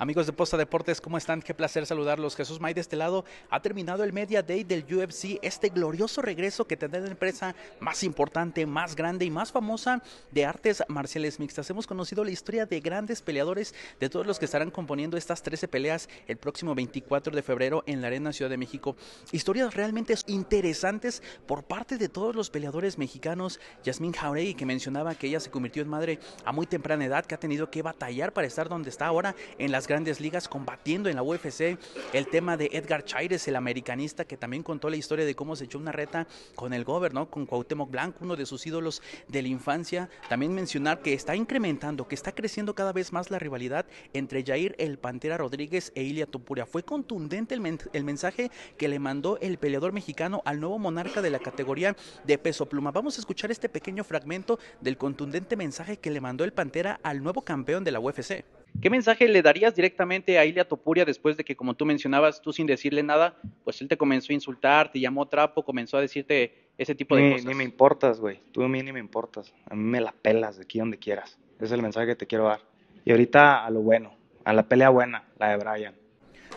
Amigos de Posta Deportes, ¿cómo están? Qué placer saludarlos. Jesús May de este lado. Ha terminado el Media Day del UFC, este glorioso regreso que tendrá la empresa más importante, más grande y más famosa de artes marciales mixtas. Hemos conocido la historia de grandes peleadores, de todos los que estarán componiendo estas 13 peleas el próximo 24 de febrero en la Arena Ciudad de México. Historias realmente interesantes por parte de todos los peleadores mexicanos. Yasmín Jauregui, que mencionaba que ella se convirtió en madre a muy temprana edad, que ha tenido que batallar para estar donde está ahora en las grandes ligas, combatiendo en la UFC. El tema de Edgar Chaires, el americanista, que también contó la historia de cómo se echó una reta con el gobernador, Con Cuauhtémoc Blanco, uno de sus ídolos de la infancia. También mencionar que está incrementando, que está creciendo cada vez más la rivalidad entre Jair el Pantera Rodríguez e Ilia Tupuria. Fue contundente el mensaje que le mandó el peleador mexicano al nuevo monarca de la categoría de peso pluma. Vamos a escuchar este pequeño fragmento del contundente mensaje que le mandó el Pantera al nuevo campeón de la UFC. ¿Qué mensaje le darías directamente a Ilia Topuria después de que, como tú mencionabas, tú sin decirle nada, pues él te comenzó a insultar, te llamó trapo, comenzó a decirte ese tipo de cosas? Ni me importas, güey. Tú a mí ni me importas. A mí me la pelas de aquí donde quieras. Ese es el mensaje que te quiero dar. Y ahorita a lo bueno, a la pelea buena, la de Brian.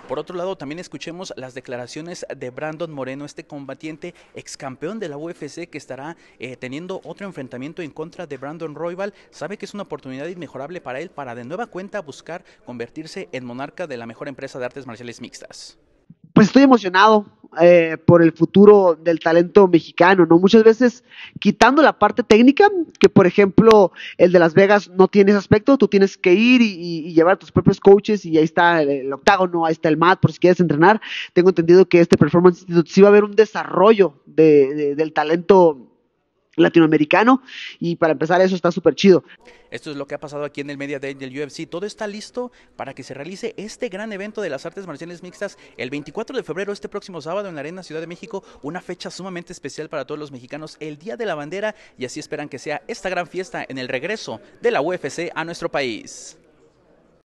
Por otro lado, también escuchemos las declaraciones de Brandon Moreno, este combatiente ex campeón de la UFC que estará eh, teniendo otro enfrentamiento en contra de Brandon Royval. Sabe que es una oportunidad inmejorable para él para de nueva cuenta buscar convertirse en monarca de la mejor empresa de artes marciales mixtas pues estoy emocionado eh, por el futuro del talento mexicano, ¿no? Muchas veces quitando la parte técnica, que por ejemplo el de Las Vegas no tiene ese aspecto, tú tienes que ir y, llevar tus propios coaches y ahí está el, octágono, ahí está el mat por si quieres entrenar. Tengo entendido que este Performance Institute sí va a haber un desarrollo de, del talento latinoamericano y para empezar eso está súper chido. Esto es lo que ha pasado aquí en el Media Day del UFC. Todo está listo para que se realice este gran evento de las artes marciales mixtas el 24 de febrero, este próximo sábado en la Arena Ciudad de México, una fecha sumamente especial para todos los mexicanos, el Día de la Bandera y así esperan que sea esta gran fiesta en el regreso de la UFC a nuestro país.